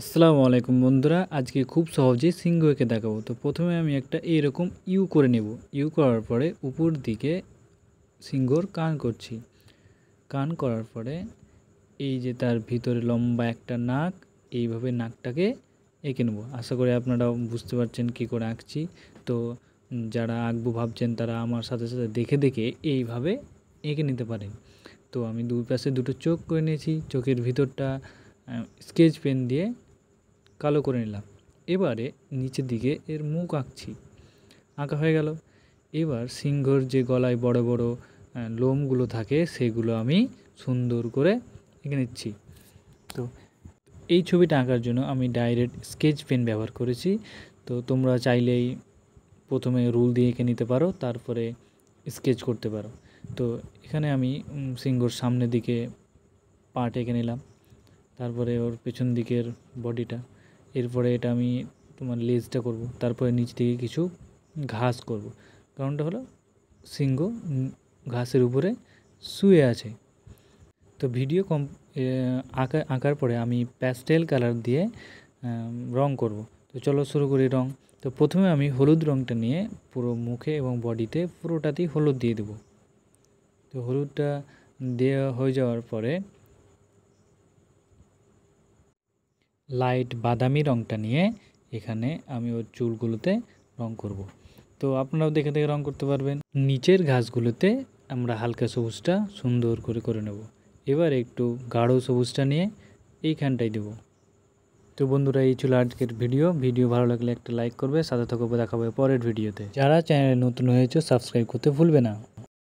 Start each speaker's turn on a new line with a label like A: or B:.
A: আসসালামু আলাইকুম বন্ধুরা আজকে খুব সহজে সিংহকে দেখাবো তো প্রথমে আমি একটা এইরকম ইউ করে নেব ইউ করার পরে উপর দিকে সিংহর কান করছি কান করার পরে এই যে তার ভিতরে লম্বা একটা নাক এইভাবে নাকটাকে এঁকে নেব আশা করি আপনারা বুঝতে পারছেন কি করে আঁকছি তো যারা আঁকবো ভাবছেন তারা আমার সাথে সাথে দেখে দেখে এইভাবে এঁকে নিতে পারেন তো আমি দুই পাশে দুটো চোখ করে নিয়েছি চোখের ভিতরটা স্কেচ পেন দিয়ে কালো করে নিলাম এবারে নিচের দিকে এর মুখ আঁকছি আঁকা হয়ে গেল এবার সিংহর যে গলায় বড় বড় লোমগুলো থাকে সেগুলো আমি সুন্দর করে এঁকে নিচ্ছি তো এই ছবিটা আঁকার জন্য আমি ডাইরেক্ট স্কেচ পেন ব্যবহার করেছি তো তোমরা চাইলেই প্রথমে রুল দিয়ে এঁকে নিতে পারো তারপরে স্কেচ করতে পারো তো এখানে আমি সিংহর সামনের দিকে পাট এঁকে নিলাম তারপরে ওর পেছন দিকের বডিটা এরপরে এটা আমি তোমার লেজটা করব তারপরে নিচ থেকে কিছু ঘাস করব কারণটা হলো সিংহ ঘাসের উপরে শুয়ে আছে তো ভিডিও কম আঁকা আঁকার পরে আমি প্যাস্টেল কালার দিয়ে রং করব তো চলো শুরু করি রং তো প্রথমে আমি হলুদ রঙটা নিয়ে পুরো মুখে এবং বডিতে পুরোটাতেই হলুদ দিয়ে দেব তো হলুদটা দেওয়া হয়ে যাওয়ার পরে লাইট বাদামি রঙটা নিয়ে এখানে আমি ওর চুলগুলোতে রং করব। তো আপনারাও দেখে দেখে রং করতে পারবেন নিচের ঘাসগুলোতে আমরা হালকা সবুজটা সুন্দর করে করে নেব এবার একটু গাঢ় সবুজটা নিয়ে এইখানটাই দেব তো বন্ধুরা এই ছিল আজকের ভিডিও ভিডিও ভালো লাগলে একটা লাইক করবে সাথে থাকবে দেখাবে পরের ভিডিওতে যারা চ্যানেলে নতুন হয়েছে সাবস্ক্রাইব করতে ভুলবে না